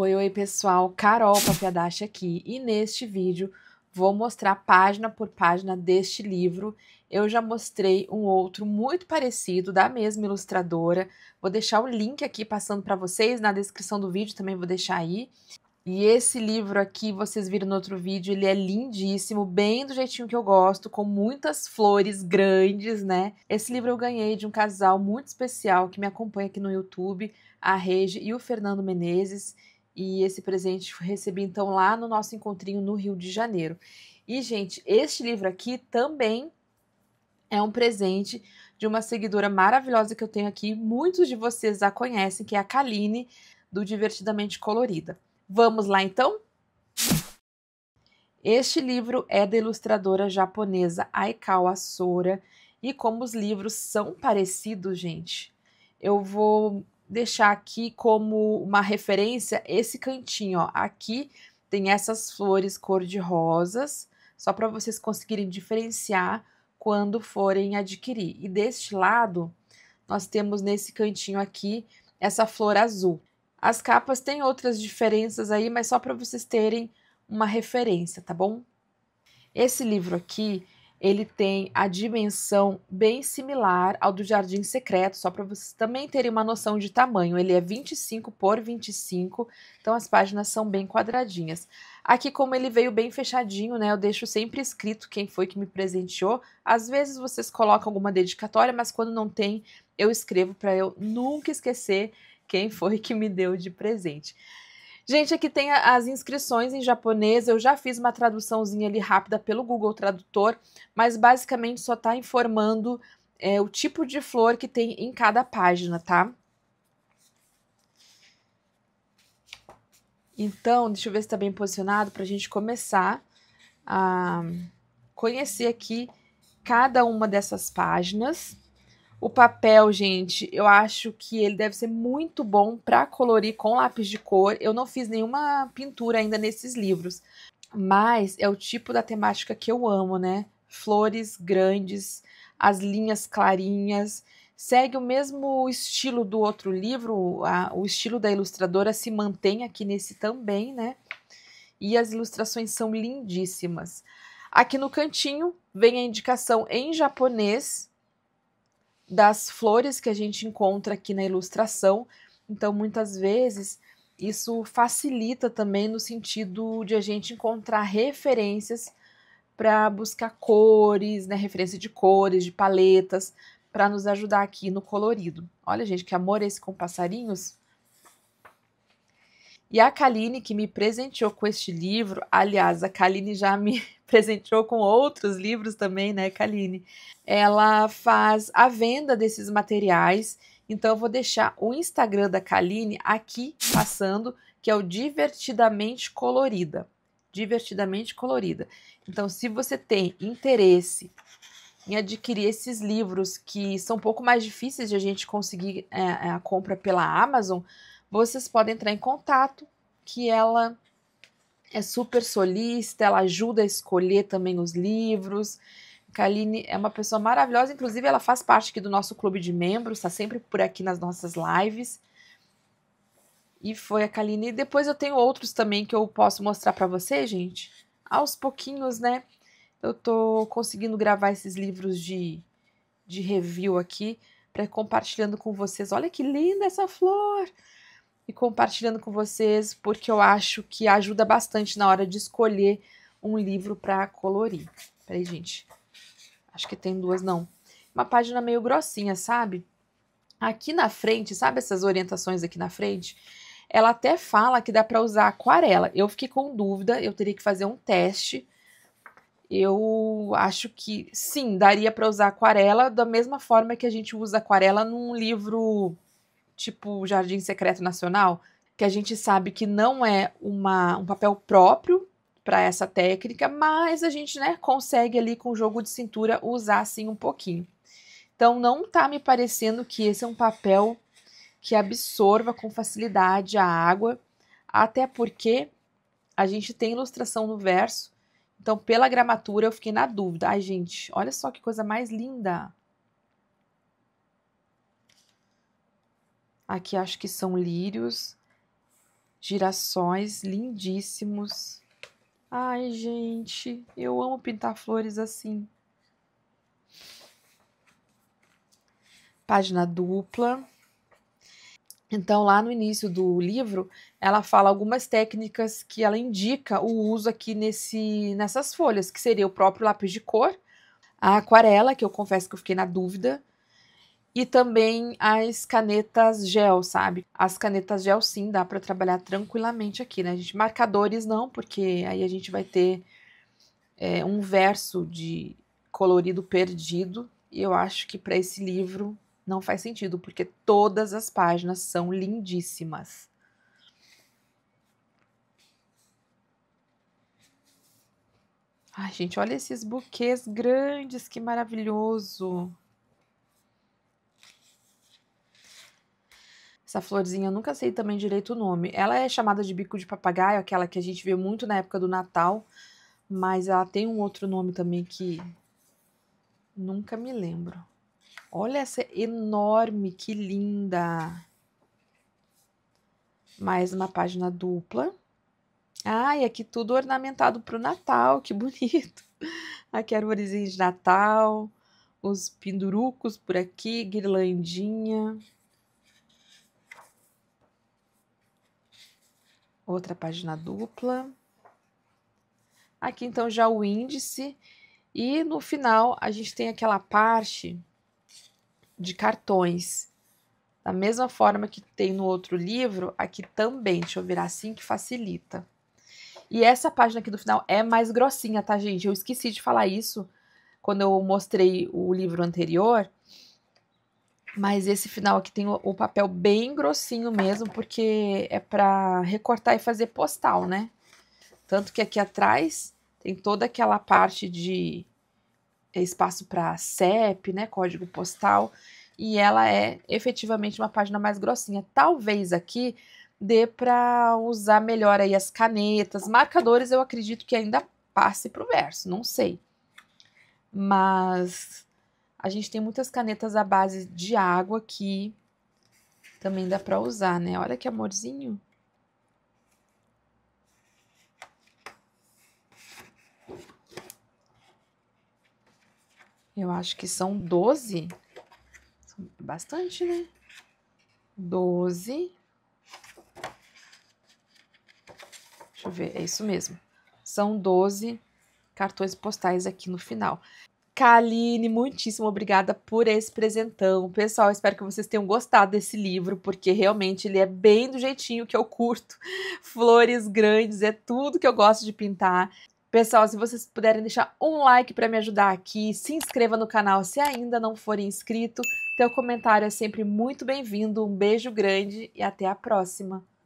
Oi, oi pessoal, Carol Papiadache aqui e neste vídeo vou mostrar página por página deste livro. Eu já mostrei um outro muito parecido da mesma ilustradora. Vou deixar o link aqui passando para vocês na descrição do vídeo, também vou deixar aí. E esse livro aqui, vocês viram no outro vídeo, ele é lindíssimo, bem do jeitinho que eu gosto, com muitas flores grandes, né? Esse livro eu ganhei de um casal muito especial que me acompanha aqui no YouTube, a Rege e o Fernando Menezes. E esse presente recebi então lá no nosso encontrinho no Rio de Janeiro. E, gente, este livro aqui também é um presente de uma seguidora maravilhosa que eu tenho aqui. Muitos de vocês a conhecem, que é a Kaline, do Divertidamente Colorida. Vamos lá então? Este livro é da ilustradora japonesa Aikawa Sora. E como os livros são parecidos, gente, eu vou deixar aqui como uma referência esse cantinho, ó. Aqui tem essas flores cor-de-rosas, só para vocês conseguirem diferenciar quando forem adquirir. E deste lado, nós temos nesse cantinho aqui essa flor azul. As capas têm outras diferenças aí, mas só para vocês terem uma referência, tá bom? Esse livro aqui, ele tem a dimensão bem similar ao do Jardim Secreto, só para vocês também terem uma noção de tamanho. Ele é 25 por 25, então as páginas são bem quadradinhas. Aqui, como ele veio bem fechadinho, né, eu deixo sempre escrito quem foi que me presenteou. Às vezes vocês colocam alguma dedicatória, mas quando não tem, eu escrevo para eu nunca esquecer quem foi que me deu de presente. Gente, aqui tem as inscrições em japonês. Eu já fiz uma traduçãozinha ali rápida pelo Google Tradutor, mas basicamente só tá informando é, o tipo de flor que tem em cada página, tá? Então, deixa eu ver se está bem posicionado para a gente começar a conhecer aqui cada uma dessas páginas. O papel, gente, eu acho que ele deve ser muito bom para colorir com lápis de cor. Eu não fiz nenhuma pintura ainda nesses livros, mas é o tipo da temática que eu amo, né? Flores grandes, as linhas clarinhas. Segue o mesmo estilo do outro livro, a, o estilo da ilustradora se mantém aqui nesse também, né? E as ilustrações são lindíssimas. Aqui no cantinho vem a indicação em japonês das flores que a gente encontra aqui na ilustração. Então, muitas vezes, isso facilita também no sentido de a gente encontrar referências para buscar cores, né? Referência de cores, de paletas, para nos ajudar aqui no colorido. Olha, gente, que amor é esse com passarinhos! E a Kaline, que me presenteou com este livro, aliás, a Kaline já me presenteou com outros livros também, né, Kaline? Ela faz a venda desses materiais, então eu vou deixar o Instagram da Kaline aqui passando, que é o Divertidamente Colorida. Divertidamente Colorida. Então, se você tem interesse em adquirir esses livros que são um pouco mais difíceis de a gente conseguir é, é a compra pela Amazon, vocês podem entrar em contato, que ela é super solista, ela ajuda a escolher também os livros. Kaline é uma pessoa maravilhosa, inclusive ela faz parte aqui do nosso clube de membros, está sempre por aqui nas nossas lives. E foi a Kaline. E depois eu tenho outros também que eu posso mostrar para vocês, gente. Aos pouquinhos, né? Eu tô conseguindo gravar esses livros de, de review aqui para compartilhando com vocês. Olha que linda essa flor! e compartilhando com vocês, porque eu acho que ajuda bastante na hora de escolher um livro para colorir. Peraí, gente. Acho que tem duas, não. Uma página meio grossinha, sabe? Aqui na frente, sabe essas orientações aqui na frente? Ela até fala que dá para usar aquarela. Eu fiquei com dúvida, eu teria que fazer um teste. Eu acho que sim, daria para usar aquarela da mesma forma que a gente usa aquarela num livro tipo Jardim Secreto Nacional, que a gente sabe que não é uma, um papel próprio para essa técnica, mas a gente né, consegue ali com o jogo de cintura usar assim um pouquinho. Então não tá me parecendo que esse é um papel que absorva com facilidade a água, até porque a gente tem ilustração no verso. Então, pela gramatura, eu fiquei na dúvida. Ai, gente, olha só que coisa mais linda! Aqui acho que são lírios, girassóis lindíssimos. Ai, gente, eu amo pintar flores assim. Página dupla. Então, lá no início do livro, ela fala algumas técnicas que ela indica o uso aqui nesse, nessas folhas, que seria o próprio lápis de cor, a aquarela, que eu confesso que eu fiquei na dúvida, e também as canetas gel, sabe? As canetas gel sim, dá para trabalhar tranquilamente aqui, né? A gente, marcadores não, porque aí a gente vai ter é, um verso de colorido perdido. E eu acho que para esse livro não faz sentido, porque todas as páginas são lindíssimas. Ai, gente, olha esses buquês grandes, que maravilhoso! essa florzinha, eu nunca sei também direito o nome. Ela é chamada de bico de papagaio, aquela que a gente vê muito na época do Natal, mas ela tem um outro nome também que nunca me lembro. Olha essa enorme, que linda! Mais uma página dupla. Ah, e aqui tudo ornamentado para o Natal, que bonito! Aqui árvorezinha de Natal, os pendurucos por aqui, guirlandinha. outra página dupla. Aqui então já o índice e no final a gente tem aquela parte de cartões. Da mesma forma que tem no outro livro, aqui também, deixa eu virar assim que facilita. E essa página aqui do final é mais grossinha, tá, gente? Eu esqueci de falar isso quando eu mostrei o livro anterior, mas esse final aqui tem o, o papel bem grossinho mesmo, porque é para recortar e fazer postal, né? Tanto que aqui atrás tem toda aquela parte de espaço para CEP, né, código postal, e ela é efetivamente uma página mais grossinha. Talvez aqui dê para usar melhor aí as canetas, marcadores, eu acredito que ainda passe para o verso, não sei. Mas a gente tem muitas canetas à base de água que também dá pra usar, né? Olha que amorzinho. Eu acho que são 12. bastante, né? 12. Deixa eu ver, é isso mesmo. São 12 cartões postais aqui no final. Kaline, muitíssimo obrigada por esse presentão. Pessoal, espero que vocês tenham gostado desse livro, porque realmente ele é bem do jeitinho que eu curto. Flores grandes, é tudo que eu gosto de pintar. Pessoal, se vocês puderem deixar um like para me ajudar aqui, se inscreva no canal se ainda não for inscrito. Teu comentário é sempre muito bem-vindo. Um beijo grande e até a próxima.